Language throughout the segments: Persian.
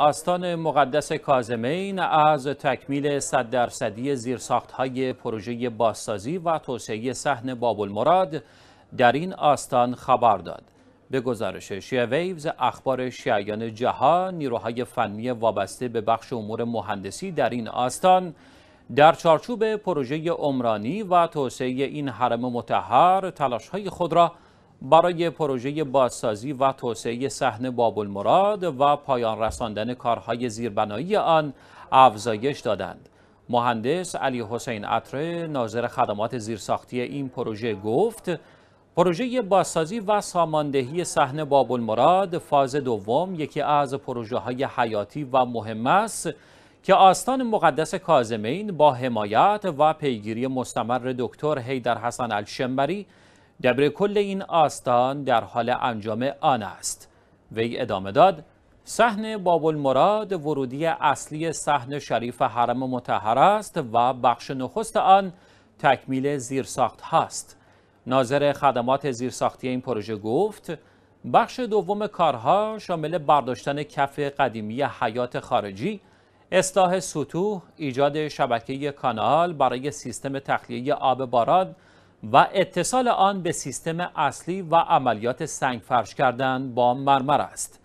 آستان مقدس کازمین از تکمیل 100 درصدی های پروژه بازسازی و توسعه صحن باب المراد در این آستان خبر داد. به گزارش شیعه ویوز اخبار شیعیان جهان نیروهای فنی وابسته به بخش امور مهندسی در این آستان در چارچوب پروژه عمرانی و توسعه این حرم متحر های خود را برای پروژه بازسازی و توسعه صحن باب المراد و پایان رساندن کارهای زیربنایی آن افزایش دادند. مهندس علی حسین عطره ناظر خدمات زیرساختی این پروژه گفت پروژه بازسازی و ساماندهی سحن باب المراد فاز دوم یکی از پروژه های حیاتی و مهم است که آستان مقدس کازمین با حمایت و پیگیری مستمر دکتر حیدر حسن الشمبری دبیر کل این آستان در حال انجام آن است وی ادامه داد صحن باب المراد ورودی اصلی صحن شریف حرم متحر است و بخش نخست آن تکمیل زیرساخت هاست ناظر خدمات زیرساختی این پروژه گفت بخش دوم کارها شامل برداشتن کف قدیمی حیات خارجی اصلاح سطوح، ایجاد شبکه کانال برای سیستم تخلیه آب باران و اتصال آن به سیستم اصلی و عملیات سنگ فرش کردن با مرمر است.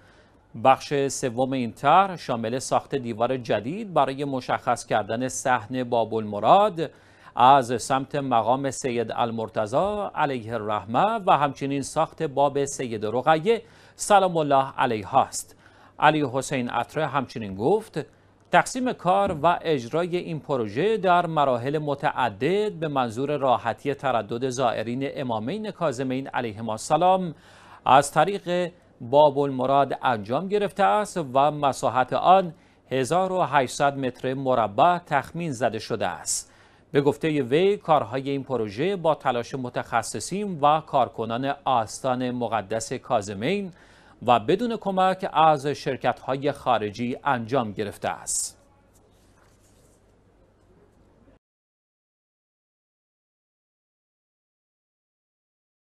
بخش سوم این طرح شامل ساخت دیوار جدید برای مشخص کردن صحن باب المراد از سمت مقام سید المرتضا علیه الرحمه و همچنین ساخت باب سید رقیه سلام الله علیه است. علی حسین اطره همچنین گفت تقسیم کار و اجرای این پروژه در مراحل متعدد به منظور راحتی تردد زائرین امامین کاظمین ما السلام از طریق باب المراد انجام گرفته است و مساحت آن 1800 متر مربع تخمین زده شده است. به گفته وی کارهای این پروژه با تلاش متخصصین و کارکنان آستان مقدس کازمین و بدون کمک از شرکت های خارجی انجام گرفته است.